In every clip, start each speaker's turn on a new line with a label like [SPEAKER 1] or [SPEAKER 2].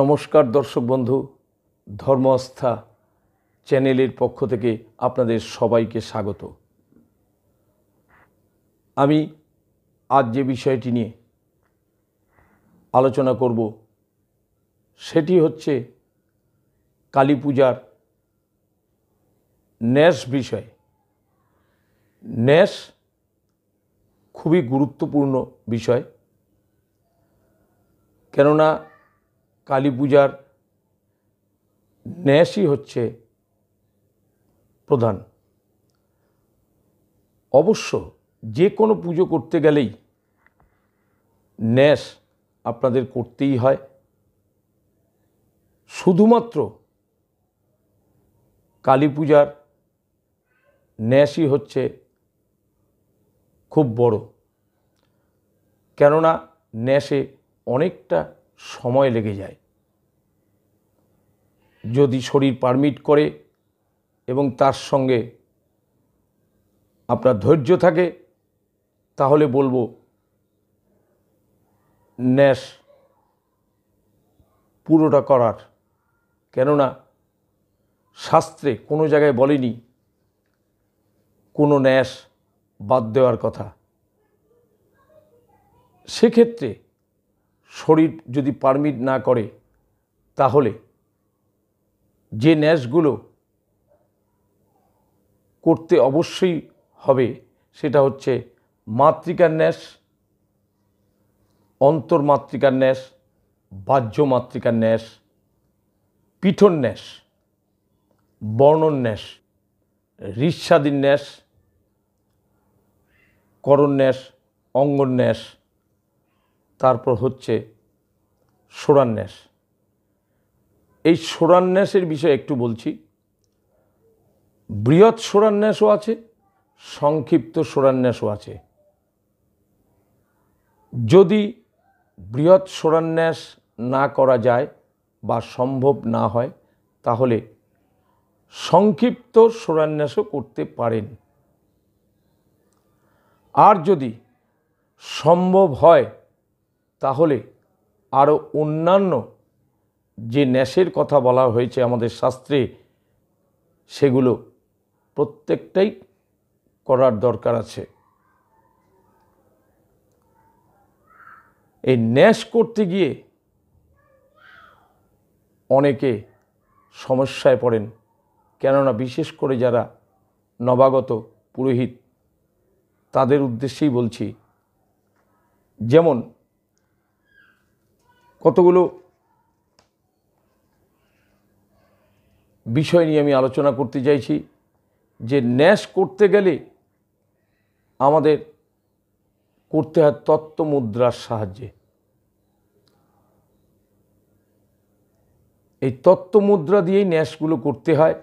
[SPEAKER 1] নমস্কার দর্শক বন্ধু ধর্ম আস্থা চ্যানেলের পক্ষ থেকে আপনাদের সবাইকে স্বাগত আমি আজ যে বিষয়টি নিয়ে আলোচনা করব সেটি হচ্ছে কালী পূজার ন্যাস বিষয় ন্যাস খুবই গুরুত্বপূর্ণ বিষয় কেননা কালী পূজার ন্যাসই হচ্ছে প্রধান অবশ্য যে কোনো পুজো করতে গেলেই ন্যাস আপনাদের করতেই হয় শুধুমাত্র কালী পূজার ন্যাসই হচ্ছে খুব বড় কেননা ন্যাসে অনেকটা সময় লেগে যায় যদি শরীর পারমিট করে এবং তার সঙ্গে আপনার ধৈর্য থাকে তাহলে বলবো ন্যাস পুরোটা করার কেননা শাস্ত্রে কোনো জায়গায় বলেনি কোনো ন্যাস বাদ দেওয়ার কথা সেক্ষেত্রে শরীর যদি পারমিট না করে তাহলে যে ন্যাশগুলো করতে অবশ্যই হবে সেটা হচ্ছে মাতৃকার ন্যাস অন্তর্মাতৃকার ন্যাস বাহ্য মাতৃকার ন্যাস পিঠন ন্যাস বর্ণন ন্যাশ ঋষ্যাদিন ন্যাশ করণ ন্যাশ অঙ্গন তারপর হচ্ছে সোরান্যাস এই সোরান্যাসের বিষয়ে একটু বলছি বৃহৎ সোরান্যাসও আছে সংক্ষিপ্ত সোরান্যাসও আছে যদি বৃহৎ সোরান্যাস না করা যায় বা সম্ভব না হয় তাহলে সংক্ষিপ্ত সোরান্যাসও করতে পারেন আর যদি সম্ভব হয় তাহলে আরও অন্যান্য যে ন্যাসের কথা বলা হয়েছে আমাদের শাস্ত্রে সেগুলো প্রত্যেকটাই করার দরকার আছে এই ন্যাস করতে গিয়ে অনেকে সমস্যায় পড়েন কেননা বিশেষ করে যারা নবাগত পুরোহিত তাদের উদ্দেশ্যেই বলছি যেমন কতগুলো বিষয় নিয়ে আমি আলোচনা করতে চাইছি যে ন্যাস করতে গেলে আমাদের করতে হয় তত্ত্ব মুদ্রার সাহায্যে এই তত্ত্ব মুদ্রা দিয়েই ন্যাসগুলো করতে হয়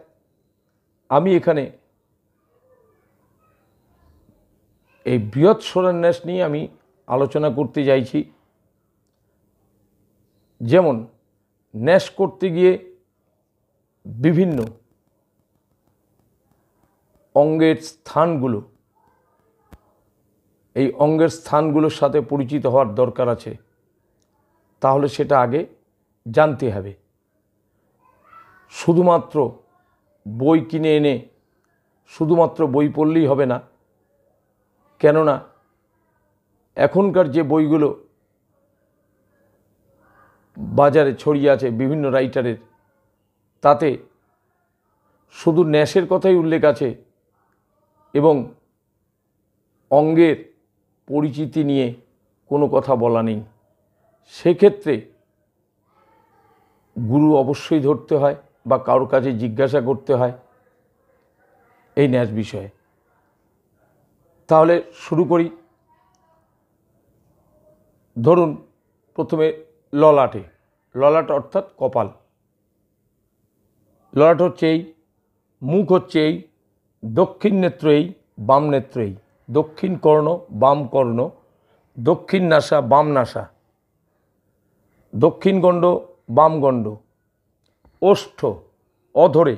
[SPEAKER 1] আমি এখানে এই বৃহৎ ন্যাস নিয়ে আমি আলোচনা করতে চাইছি যেমন ন্যাস করতে গিয়ে বিভিন্ন অঙ্গের স্থানগুলো এই অঙ্গের স্থানগুলোর সাথে পরিচিত হওয়ার দরকার আছে তাহলে সেটা আগে জানতে হবে শুধুমাত্র বই কিনে এনে শুধুমাত্র বই পড়লেই হবে না কেননা এখনকার যে বইগুলো বাজারে ছড়িয়ে আছে বিভিন্ন রাইটারের তাতে শুধু ন্যাশের কথাই উল্লেখ আছে এবং অঙ্গের পরিচিতি নিয়ে কোনো কথা বলা নেই সেক্ষেত্রে গুরু অবশ্যই ধরতে হয় বা কারোর কাছে জিজ্ঞাসা করতে হয় এই ন্যাস বিষয়ে তাহলে শুরু করি ধরুন প্রথমে ললাটে ললাট অর্থাৎ কপাল ললাট হচ্ছে এই মুখ হচ্ছে এই দক্ষিণ নেত্র এই বাম নেত্র এই দক্ষিণ কর্ণ বাম কর্ণ দক্ষিণ নাসা বাম নাসা দক্ষিণ গণ্ড বাম গণ্ড ওষ্ঠ অধরে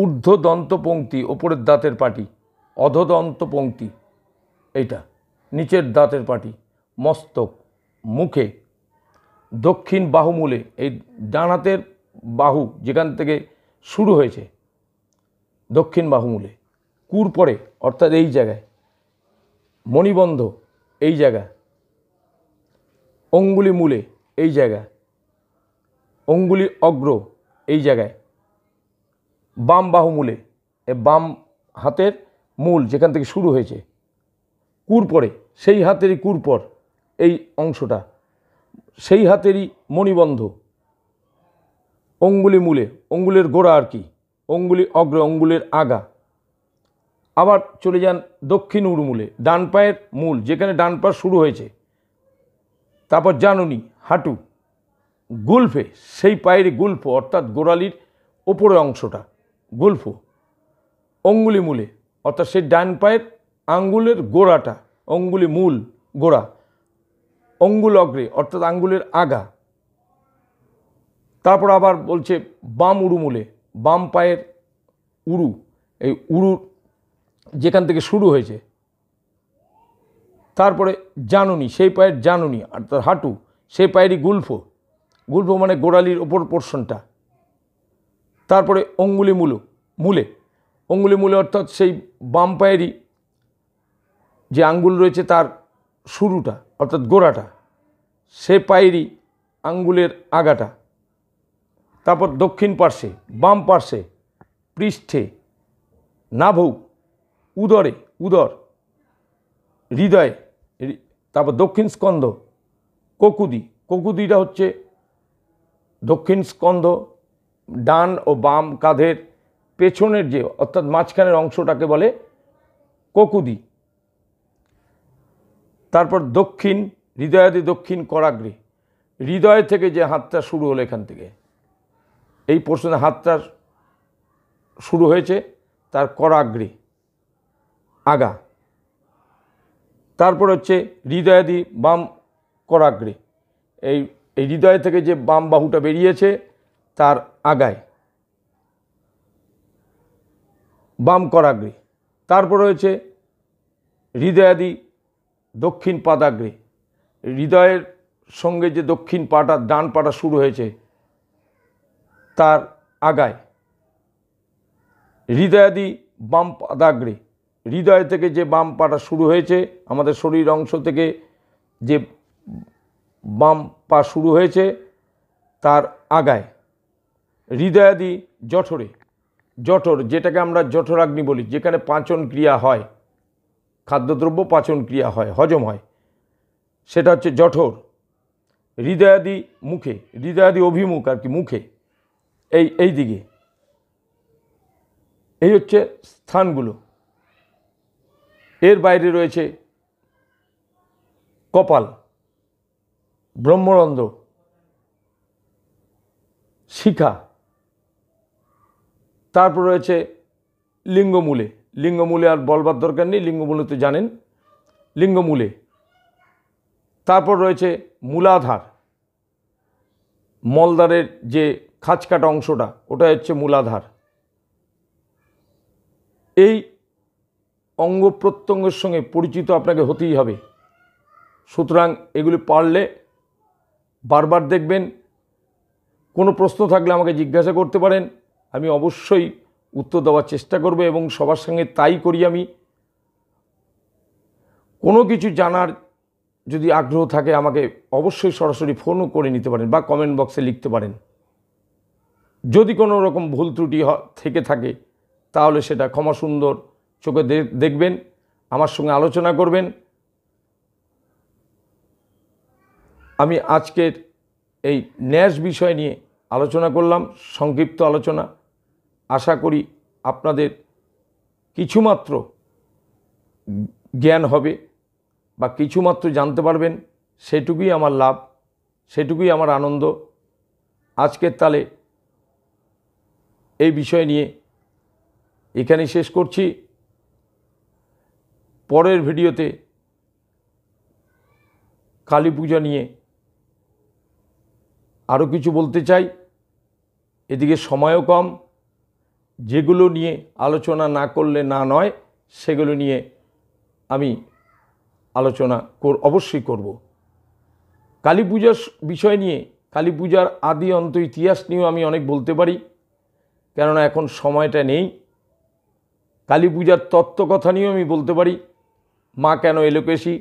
[SPEAKER 1] ঊর্ধ্ব দন্তপঙ্ক্তি ওপরের দাঁতের পাটি অধদন্তপঙ্ক্তি এইটা নিচের দাঁতের পাটি মস্তক মুখে দক্ষিণ বাহুমূলে এই ডান হাতের বাহু যেখান থেকে শুরু হয়েছে দক্ষিণ বাহুমূলে কুর পরে অর্থাৎ এই জায়গায় মণিবন্ধ এই জায়গা অঙ্গুলি মূলে এই জায়গা অঙ্গুলি অগ্র এই জায়গায় বাম বাহুমূলে এ বাম হাতের মূল যেখান থেকে শুরু হয়েছে কুর পরে সেই হাতেরই কুরপর এই অংশটা সেই হাতেরই মণিবন্ধ অঙ্গুলি মূলে অঙ্গুলের গোড়া আর কি অঙ্গুলি অগ্র অঙ্গুলের আগা আবার চলে যান দক্ষিণ উড়মূলে ডান পায়ের মূল যেখানে ডান পা শুরু হয়েছে তারপর জানুনি হাঁটু গুলফে সেই পায়ের গুলফ অর্থাৎ গোড়ালির ওপরে অংশটা গুলফ অঙ্গুলি মূলে অর্থাৎ সেই ডান পায়ের আঙ্গুলের গোড়াটা অঙ্গুলি মূল গোড়া অঙ্গুল অগ্রে অর্থাৎ আঙ্গুলের আগা তারপর আবার বলছে বাম উড়ুমুলে বাম পায়ের উড়ু এই উড়ুর যেখান থেকে শুরু হয়েছে তারপরে জানুনি সেই পায়ের জানুনি অর্থাৎ হাঁটু সেই পায়েরই গুলফো গুলফো মানে গোড়ালির ওপর পোর্শনটা তারপরে অঙ্গুলি মূল মূলে অঙ্গুলি মূলে অর্থাৎ সেই বাম পায়েরই যে আঙ্গুল রয়েছে তার শুরুটা অর্থাৎ গোড়াটা সে পায়েরই আঙ্গুলের আগাটা তারপর দক্ষিণ পার্শ্বে বাম পার্শ্বে পৃষ্ঠে নাভু উদরে উদর হৃদয়ে তারপর দক্ষিণ স্কন্ধ কোকুদি কোকুদিটা হচ্ছে দক্ষিণ স্কন্ধ ডান ও বাম কাঁধের পেছনের যে অর্থাৎ মাঝখানের অংশটাকে বলে কোকুদি তারপর দক্ষিণ হৃদয়াদি দক্ষিণ করাগ্রী হৃদয় থেকে যে হাতটা শুরু হলো এখান থেকে এই পোর্শনে হাতটা শুরু হয়েছে তার করাগ্রী আগা তারপর হচ্ছে হৃদয়াদি বাম করাগ্রে এই এই হৃদয় থেকে যে বাম বাহুটা বেরিয়েছে তার আগায় বাম করাগ্রে তারপর হয়েছে হৃদয়াদি দক্ষিণ পাদাগ্রে হৃদয়ের সঙ্গে যে দক্ষিণ পাটা ডান পাটা শুরু হয়েছে তার আগায় হৃদয়াদি বাম পাদাগ্রে হৃদয় থেকে যে বাম পাটা শুরু হয়েছে আমাদের শরীর অংশ থেকে যে বাম পা শুরু হয়েছে তার আগায় হৃদয়াদি জঠরে জঠর যেটাকে আমরা জঠরাগ্নি বলি যেখানে পাচন ক্রিয়া হয় খাদ্যদ্রব্য পাচন ক্রিয়া হয় হজম হয় সেটা হচ্ছে জঠর হৃদয়াদি মুখে হৃদয়াদি অভিমুখ আর কি মুখে এই এই দিকে এই হচ্ছে স্থানগুলো এর বাইরে রয়েছে কপাল ব্রহ্মরন্ধ্র শিখা তারপর রয়েছে লিঙ্গমূলে লিঙ্গমূলে আর বলবার দরকার নেই লিঙ্গমূলে তো জানেন লিঙ্গমূলে তারপর রয়েছে মূলাধার মলদারের যে খাঁচকাটা অংশটা ওটা হচ্ছে মূলাধার এই অঙ্গ প্রত্যঙ্গের সঙ্গে পরিচিত আপনাকে হতেই হবে সুতরাং এগুলি পারলে বারবার দেখবেন কোনো প্রশ্ন থাকলে আমাকে জিজ্ঞাসা করতে পারেন আমি অবশ্যই উত্তর দেওয়ার চেষ্টা করবে এবং সবার সঙ্গে তাই করি আমি কোনো কিছু জানার যদি আগ্রহ থাকে আমাকে অবশ্যই সরাসরি ফোনও করে নিতে পারেন বা কমেন্ট বক্সে লিখতে পারেন যদি কোনো রকম ভুল ত্রুটি থেকে থাকে তাহলে সেটা ক্ষমা সুন্দর চোখে দেখবেন আমার সঙ্গে আলোচনা করবেন আমি আজকের এই ন্যাস বিষয় নিয়ে আলোচনা করলাম সংক্ষিপ্ত আলোচনা আশা করি আপনাদের কিছুমাত্র জ্ঞান হবে বা কিছুমাত্র জানতে পারবেন সেটুকুই আমার লাভ সেটুকুই আমার আনন্দ আজকের তালে এই বিষয় নিয়ে এখানে শেষ করছি পরের ভিডিওতে কালী পূজা নিয়ে আরও কিছু বলতে চাই এদিকে সময়ও কম যেগুলো নিয়ে আলোচনা না করলে না নয় সেগুলো নিয়ে আমি আলোচনা অবশ্যই করব কালী পূজার বিষয় নিয়ে কালী পূজার আদি অন্ত ইতিহাস নিয়েও আমি অনেক বলতে পারি কেননা এখন সময়টা নেই কালী পূজার তত্ত্বকথা নিয়েও আমি বলতে পারি মা কেন এলোকেশি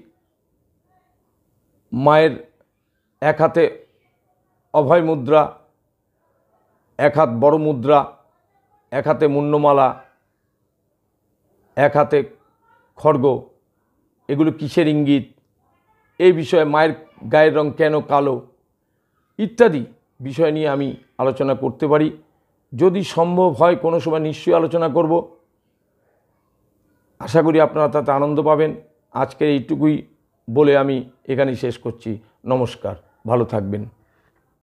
[SPEAKER 1] মায়ের এক হাতে অভয় মুদ্রা এক হাত বড় মুদ্রা এক হাতে মুন্নমালা এক হাতে খড়গ এগুলো কিসের ইঙ্গিত এই বিষয়ে মায়ের গায়ের রং কেন কালো ইত্যাদি বিষয় নিয়ে আমি আলোচনা করতে পারি যদি সম্ভব হয় কোনো সময় নিশ্চয়ই আলোচনা করব আশা করি আপনারা তাতে আনন্দ পাবেন আজকের এইটুকুই বলে আমি এখানেই শেষ করছি নমস্কার ভালো থাকবেন